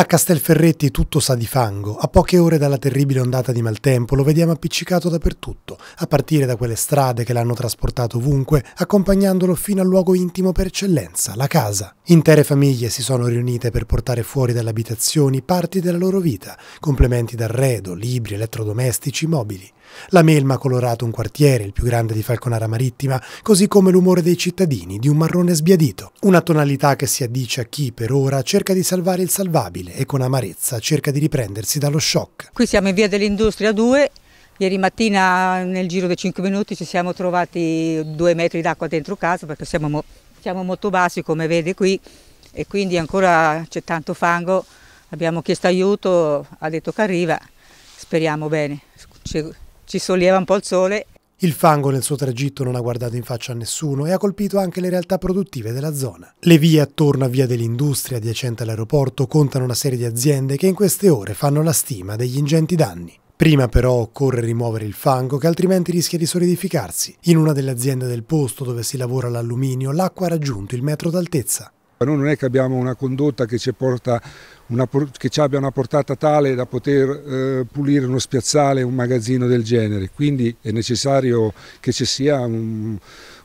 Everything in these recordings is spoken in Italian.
A Castelferretti tutto sa di fango, a poche ore dalla terribile ondata di maltempo lo vediamo appiccicato dappertutto, a partire da quelle strade che l'hanno trasportato ovunque, accompagnandolo fino al luogo intimo per eccellenza, la casa. Intere famiglie si sono riunite per portare fuori dalle abitazioni parti della loro vita, complementi d'arredo, libri, elettrodomestici, mobili. La melma ha colorato un quartiere, il più grande di Falconara Marittima, così come l'umore dei cittadini, di un marrone sbiadito, una tonalità che si addice a chi, per ora, cerca di salvare il salvabile Raffaele e con amarezza cerca di riprendersi dallo shock. Qui siamo in via dell'Industria 2, Ieri mattina nel giro di 5 minuti ci siamo trovati due metri d'acqua dentro casa perché siamo, siamo, molto bassi come vede qui e quindi ancora c'è tanto fango, abbiamo chiesto aiuto, ha detto che arriva, speriamo bene, ci, ci solleva un po' il sole. Il fango nel suo tragitto non ha guardato in faccia a nessuno e ha colpito anche le realtà produttive della zona. Le vie attorno a Via dell'Industria, adiacente all'aeroporto, contano una serie di aziende che in queste ore fanno la stima degli ingenti danni. Prima però occorre rimuovere il fango che altrimenti rischia di solidificarsi. In una delle aziende del posto dove si lavora l'alluminio l'acqua ha raggiunto il metro d'altezza. Noi non è che abbiamo una condotta che ci, porta una, che ci abbia una portata tale da poter eh, pulire uno spiazzale, un magazzino del genere, quindi è necessario che ci sia un,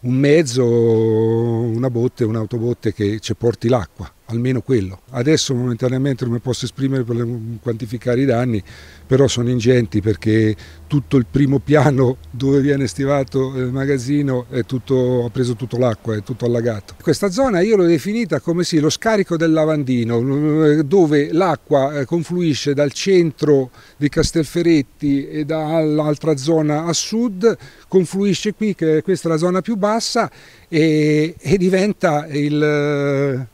un mezzo, una botte, un'autobotte che ci porti l'acqua almeno quello. Adesso momentaneamente non mi posso esprimere per quantificare i danni, però sono ingenti perché tutto il primo piano dove viene stivato il magazzino tutto, ha preso tutta l'acqua, è tutto allagato. Questa zona io l'ho definita come sì, lo scarico del lavandino, eh, dove l'acqua eh, confluisce dal centro di Castelferetti e dall'altra zona a sud, confluisce qui, che questa è la zona più bassa, e, e diventa il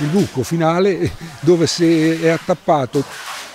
il buco finale dove si è attappato